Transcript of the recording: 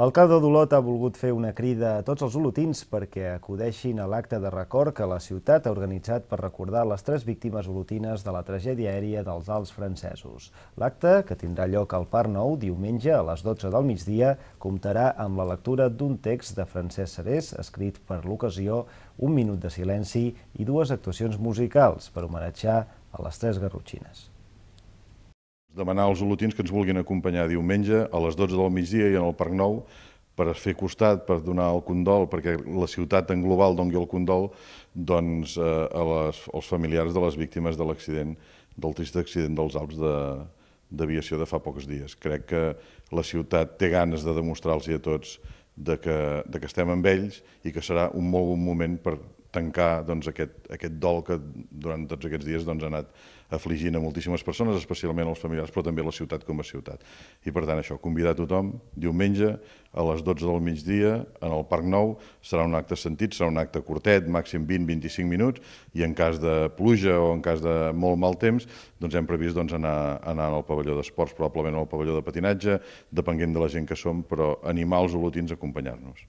L'alcalde d'Olot ha volgut fer una crida a tots els olotins perquè acudeixin a l'acte de record que la ciutat ha organitzat per recordar les tres víctimes olotines de la tragèdia aèria dels Alts francesos. L'acte, que tindrà lloc al Parc Nou diumenge a les 12 del migdia, comptarà amb la lectura d'un text de Francesc Serés, escrit per l'ocasió, un minut de silenci i dues actuacions musicals per homenatjar a les tres garrotxines. Demanar als olotins que ens vulguin acompanyar diumenge a les 12 del migdia i en el Parc Nou per fer costat, per donar el condol, perquè la ciutat en global doni el condol doncs, eh, a les, als familiars de les víctimes de l'accident, del trist accident dels Alps de, d'aviació de fa pocs dies. Crec que la ciutat té ganes de demostrar-los a tots de que, de que estem amb ells i que serà un molt bon moment per tancar doncs, aquest, aquest dol que durant tots aquests dies doncs, ha anat afligint a moltíssimes persones, especialment als familiars, però també a la ciutat com a ciutat. I per tant això, convidar tothom diumenge a les 12 del migdia en el Parc Nou, serà un acte sentit, serà un acte curtet, màxim 20-25 minuts, i en cas de pluja o en cas de molt mal temps, doncs hem previst doncs, anar, anar al pavelló d'esports, probablement al pavelló de patinatge, depenent de la gent que som, però animar els olotins a acompanyar-nos.